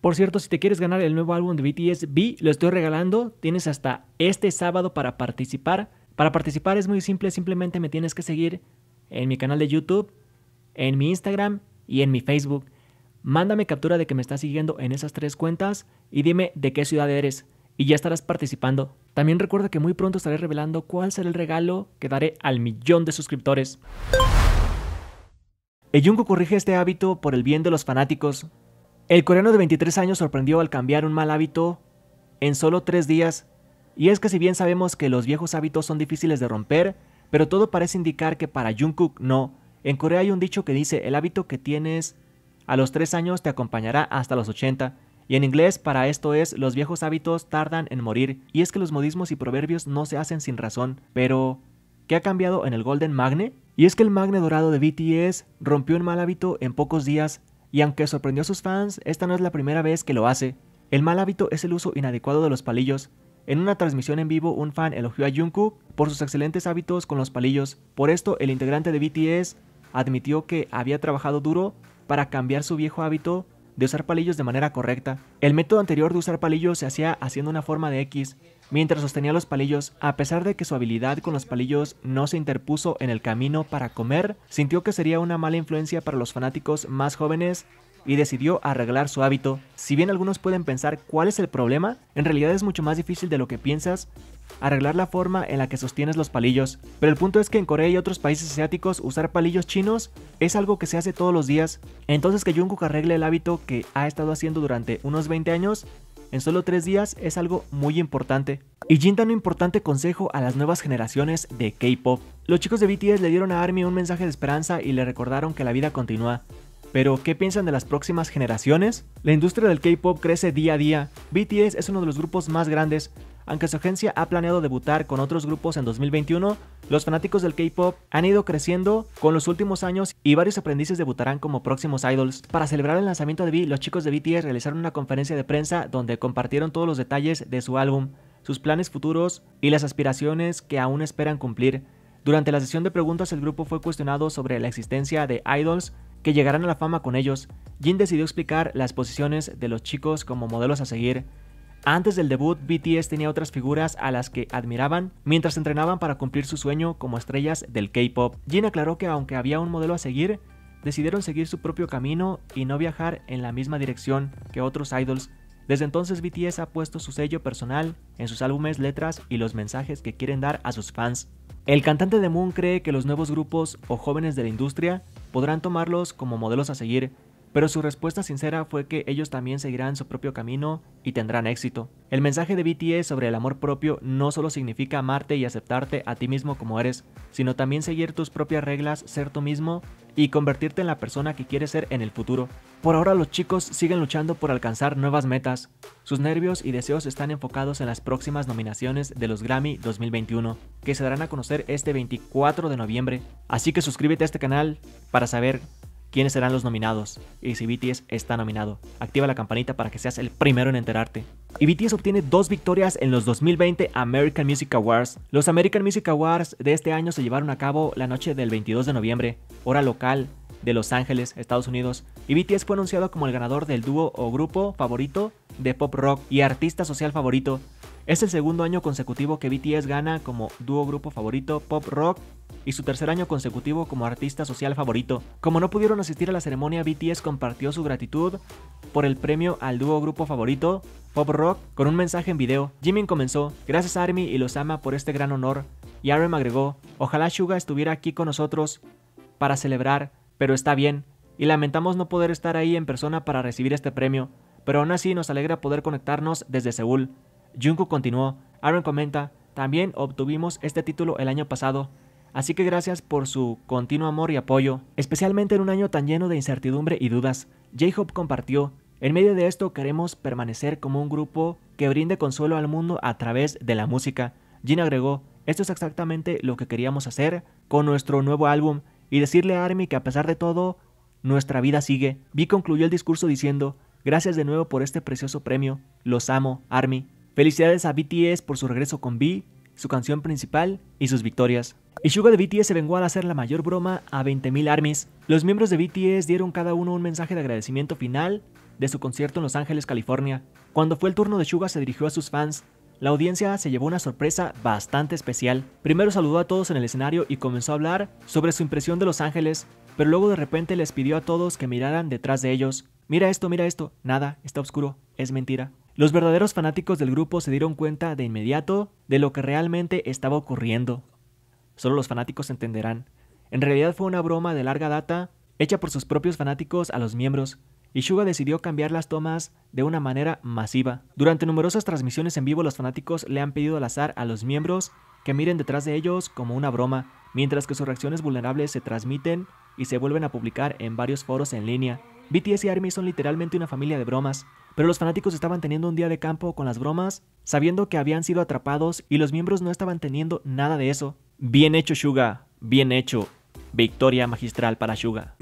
Por cierto, si te quieres ganar el nuevo álbum de BTS B, lo estoy regalando. Tienes hasta este sábado para participar. Para participar es muy simple, simplemente me tienes que seguir en mi canal de YouTube, en mi Instagram y en mi Facebook. Mándame captura de que me estás siguiendo en esas tres cuentas y dime de qué ciudad eres y ya estarás participando. También recuerda que muy pronto estaré revelando cuál será el regalo que daré al millón de suscriptores. El corrige este hábito por el bien de los fanáticos. El coreano de 23 años sorprendió al cambiar un mal hábito en solo tres días, y es que si bien sabemos que los viejos hábitos son difíciles de romper, pero todo parece indicar que para Jungkook no. En Corea hay un dicho que dice, el hábito que tienes a los 3 años te acompañará hasta los 80, y en inglés para esto es, los viejos hábitos tardan en morir, y es que los modismos y proverbios no se hacen sin razón, pero... ¿Qué ha cambiado en el Golden Magne? Y es que el Magne dorado de BTS rompió un mal hábito en pocos días, y aunque sorprendió a sus fans, esta no es la primera vez que lo hace. El mal hábito es el uso inadecuado de los palillos. En una transmisión en vivo, un fan elogió a Jungkook por sus excelentes hábitos con los palillos. Por esto, el integrante de BTS admitió que había trabajado duro para cambiar su viejo hábito de usar palillos de manera correcta. El método anterior de usar palillos se hacía haciendo una forma de X, mientras sostenía los palillos, a pesar de que su habilidad con los palillos no se interpuso en el camino para comer, sintió que sería una mala influencia para los fanáticos más jóvenes y decidió arreglar su hábito. Si bien algunos pueden pensar cuál es el problema, en realidad es mucho más difícil de lo que piensas arreglar la forma en la que sostienes los palillos. Pero el punto es que en Corea y otros países asiáticos usar palillos chinos es algo que se hace todos los días. Entonces que Jungkook arregle el hábito que ha estado haciendo durante unos 20 años en solo 3 días es algo muy importante. Y Jin da un importante consejo a las nuevas generaciones de K-pop. Los chicos de BTS le dieron a ARMY un mensaje de esperanza y le recordaron que la vida continúa. Pero, ¿qué piensan de las próximas generaciones? La industria del K-pop crece día a día. BTS es uno de los grupos más grandes. Aunque su agencia ha planeado debutar con otros grupos en 2021, los fanáticos del K-pop han ido creciendo con los últimos años y varios aprendices debutarán como próximos idols. Para celebrar el lanzamiento de B, los chicos de BTS realizaron una conferencia de prensa donde compartieron todos los detalles de su álbum, sus planes futuros y las aspiraciones que aún esperan cumplir. Durante la sesión de preguntas el grupo fue cuestionado sobre la existencia de idols que llegarán a la fama con ellos, Jin decidió explicar las posiciones de los chicos como modelos a seguir. Antes del debut, BTS tenía otras figuras a las que admiraban mientras entrenaban para cumplir su sueño como estrellas del K-pop. Jin aclaró que aunque había un modelo a seguir, decidieron seguir su propio camino y no viajar en la misma dirección que otros idols. Desde entonces BTS ha puesto su sello personal en sus álbumes, letras y los mensajes que quieren dar a sus fans. El cantante de Moon cree que los nuevos grupos o jóvenes de la industria podrán tomarlos como modelos a seguir pero su respuesta sincera fue que ellos también seguirán su propio camino y tendrán éxito. El mensaje de BTS sobre el amor propio no solo significa amarte y aceptarte a ti mismo como eres, sino también seguir tus propias reglas, ser tú mismo y convertirte en la persona que quieres ser en el futuro. Por ahora los chicos siguen luchando por alcanzar nuevas metas. Sus nervios y deseos están enfocados en las próximas nominaciones de los Grammy 2021, que se darán a conocer este 24 de noviembre. Así que suscríbete a este canal para saber quiénes serán los nominados y si BTS está nominado. Activa la campanita para que seas el primero en enterarte. Y BTS obtiene dos victorias en los 2020 American Music Awards. Los American Music Awards de este año se llevaron a cabo la noche del 22 de noviembre, hora local de Los Ángeles, Estados Unidos, y BTS fue anunciado como el ganador del dúo o grupo favorito de pop rock y artista social favorito. Es el segundo año consecutivo que BTS gana como dúo grupo favorito pop rock y su tercer año consecutivo como artista social favorito. Como no pudieron asistir a la ceremonia, BTS compartió su gratitud por el premio al dúo grupo favorito, Pop Rock, con un mensaje en video. Jimin comenzó, gracias a ARMY y los ama por este gran honor. Y RM agregó, ojalá Suga estuviera aquí con nosotros para celebrar, pero está bien, y lamentamos no poder estar ahí en persona para recibir este premio, pero aún así nos alegra poder conectarnos desde Seúl. Junko continuó, Aaron comenta, también obtuvimos este título el año pasado, así que gracias por su continuo amor y apoyo, especialmente en un año tan lleno de incertidumbre y dudas. J-Hope compartió, en medio de esto queremos permanecer como un grupo que brinde consuelo al mundo a través de la música. Jin agregó, esto es exactamente lo que queríamos hacer con nuestro nuevo álbum y decirle a Army que a pesar de todo, nuestra vida sigue. Vi concluyó el discurso diciendo, gracias de nuevo por este precioso premio, los amo, Army. Felicidades a BTS por su regreso con B, su canción principal y sus victorias. Y Suga de BTS se vengó a hacer la mayor broma a 20.000 ARMYs. Los miembros de BTS dieron cada uno un mensaje de agradecimiento final de su concierto en Los Ángeles, California. Cuando fue el turno de Suga se dirigió a sus fans. La audiencia se llevó una sorpresa bastante especial. Primero saludó a todos en el escenario y comenzó a hablar sobre su impresión de Los Ángeles, pero luego de repente les pidió a todos que miraran detrás de ellos. Mira esto, mira esto. Nada, está oscuro, es mentira. Los verdaderos fanáticos del grupo se dieron cuenta de inmediato de lo que realmente estaba ocurriendo. Solo los fanáticos entenderán. En realidad fue una broma de larga data hecha por sus propios fanáticos a los miembros, y Suga decidió cambiar las tomas de una manera masiva. Durante numerosas transmisiones en vivo los fanáticos le han pedido al azar a los miembros que miren detrás de ellos como una broma, mientras que sus reacciones vulnerables se transmiten y se vuelven a publicar en varios foros en línea. BTS y ARMY son literalmente una familia de bromas, pero los fanáticos estaban teniendo un día de campo con las bromas, sabiendo que habían sido atrapados y los miembros no estaban teniendo nada de eso. Bien hecho, Suga. Bien hecho. Victoria magistral para Suga.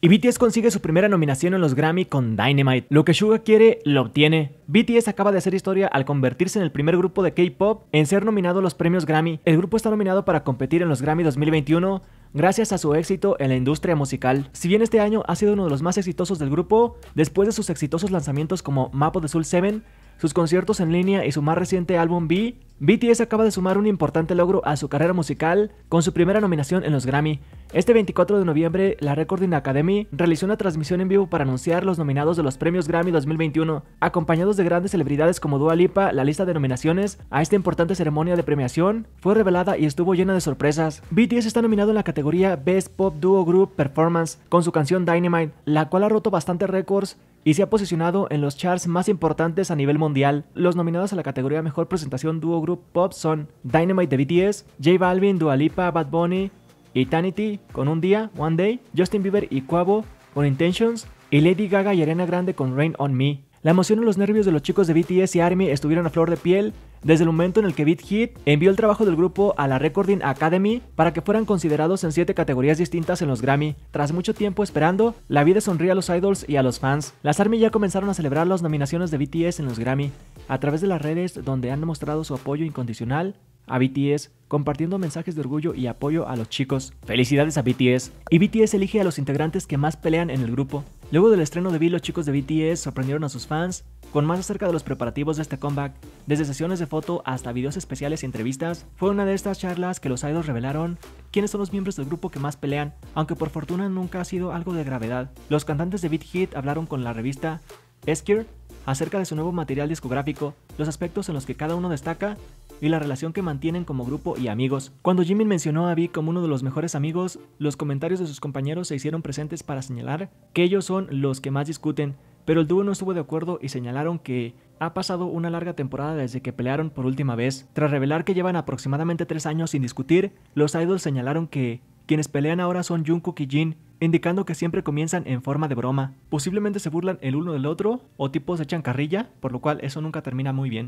Y BTS consigue su primera nominación en los Grammy con Dynamite. Lo que Suga quiere, lo obtiene. BTS acaba de hacer historia al convertirse en el primer grupo de K-pop en ser nominado a los premios Grammy. El grupo está nominado para competir en los Grammy 2021 gracias a su éxito en la industria musical. Si bien este año ha sido uno de los más exitosos del grupo, después de sus exitosos lanzamientos como Mapo de Soul 7, sus conciertos en línea y su más reciente álbum B, BTS acaba de sumar un importante logro a su carrera musical con su primera nominación en los Grammy. Este 24 de noviembre, la Recording Academy realizó una transmisión en vivo para anunciar los nominados de los premios Grammy 2021, acompañados de grandes celebridades como Dua Lipa. La lista de nominaciones a esta importante ceremonia de premiación fue revelada y estuvo llena de sorpresas. BTS está nominado en la categoría Best Pop Duo Group Performance con su canción Dynamite, la cual ha roto bastantes récords y se ha posicionado en los charts más importantes a nivel mundial. Los nominados a la categoría Mejor Presentación dúo Group Pop son Dynamite de BTS, J Balvin, Dua Lipa, Bad Bunny, Eternity con Un Día, One Day, Justin Bieber y Quavo con Intentions, y Lady Gaga y Arena Grande con Rain on Me. La emoción en los nervios de los chicos de BTS y ARMY estuvieron a flor de piel desde el momento en el que Beat envió el trabajo del grupo a la Recording Academy para que fueran considerados en siete categorías distintas en los Grammy. Tras mucho tiempo esperando, la vida sonría a los idols y a los fans. Las ARMY ya comenzaron a celebrar las nominaciones de BTS en los Grammy a través de las redes donde han demostrado su apoyo incondicional a BTS, compartiendo mensajes de orgullo y apoyo a los chicos. Felicidades a BTS. Y BTS elige a los integrantes que más pelean en el grupo. Luego del estreno de V, los chicos de BTS sorprendieron a sus fans con más acerca de los preparativos de este comeback, desde sesiones de foto hasta videos especiales y entrevistas, fue una de estas charlas que los idols revelaron quiénes son los miembros del grupo que más pelean, aunque por fortuna nunca ha sido algo de gravedad. Los cantantes de Beat Hit hablaron con la revista Esquire acerca de su nuevo material discográfico, los aspectos en los que cada uno destaca y la relación que mantienen como grupo y amigos. Cuando Jimin mencionó a V como uno de los mejores amigos, los comentarios de sus compañeros se hicieron presentes para señalar que ellos son los que más discuten, pero el dúo no estuvo de acuerdo y señalaron que ha pasado una larga temporada desde que pelearon por última vez. Tras revelar que llevan aproximadamente tres años sin discutir, los idols señalaron que quienes pelean ahora son Jungkook y Jin, indicando que siempre comienzan en forma de broma. Posiblemente se burlan el uno del otro o tipos echan carrilla, por lo cual eso nunca termina muy bien.